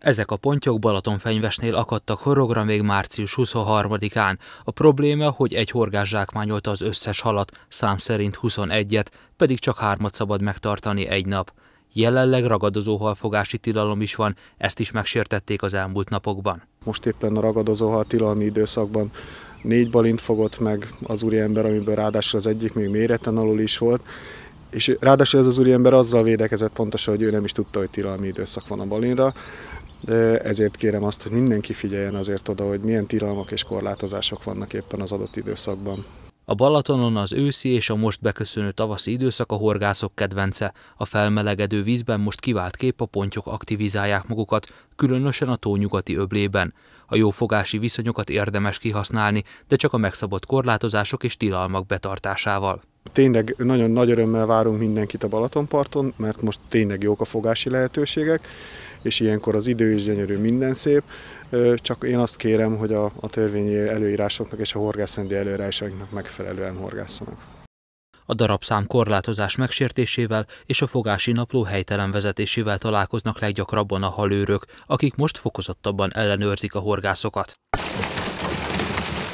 Ezek a pontyok Balatonfenyvesnél akadtak horogra még március 23-án. A probléma, hogy egy horgás zsákmányolta az összes halat, szám szerint 21-et, pedig csak hármat szabad megtartani egy nap. Jelenleg ragadozó halfogási tilalom is van, ezt is megsértették az elmúlt napokban. Most éppen a ragadozó hal tilalmi időszakban négy balint fogott meg az úriember, amiből ráadásul az egyik még méreten alul is volt, és ráadásul ez az úriember azzal védekezett pontosan, hogy ő nem is tudta, hogy tilalmi időszak van a balinra de ezért kérem azt, hogy mindenki figyeljen azért oda, hogy milyen tilalmak és korlátozások vannak éppen az adott időszakban. A Balatonon az őszi és a most beköszönő tavaszi időszak a horgászok kedvence. A felmelegedő vízben most kivált kép a pontyok aktivizálják magukat, különösen a tó nyugati öblében. A jó fogási viszonyokat érdemes kihasználni, de csak a megszabott korlátozások és tilalmak betartásával. Tényleg nagyon nagy örömmel várunk mindenkit a Balatonparton, mert most tényleg jók a fogási lehetőségek és ilyenkor az idő is gyönyörű, minden szép, csak én azt kérem, hogy a, a törvényi előírásoknak és a horgászrendi előírásoknak megfelelően horgászanak. A darabszám korlátozás megsértésével és a fogási napló helytelen vezetésével találkoznak leggyakrabban a halőrök, akik most fokozottabban ellenőrzik a horgászokat.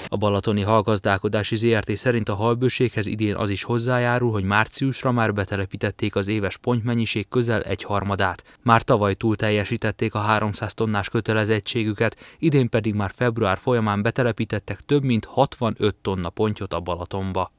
A Balatoni Halgazdálkodási ZRT szerint a halbőséghez idén az is hozzájárul, hogy márciusra már betelepítették az éves pontmennyiség közel egy harmadát. Már tavaly túl teljesítették a 300 tonnás kötelezettségüket, idén pedig már február folyamán betelepítettek több mint 65 tonna pontyot a Balatonba.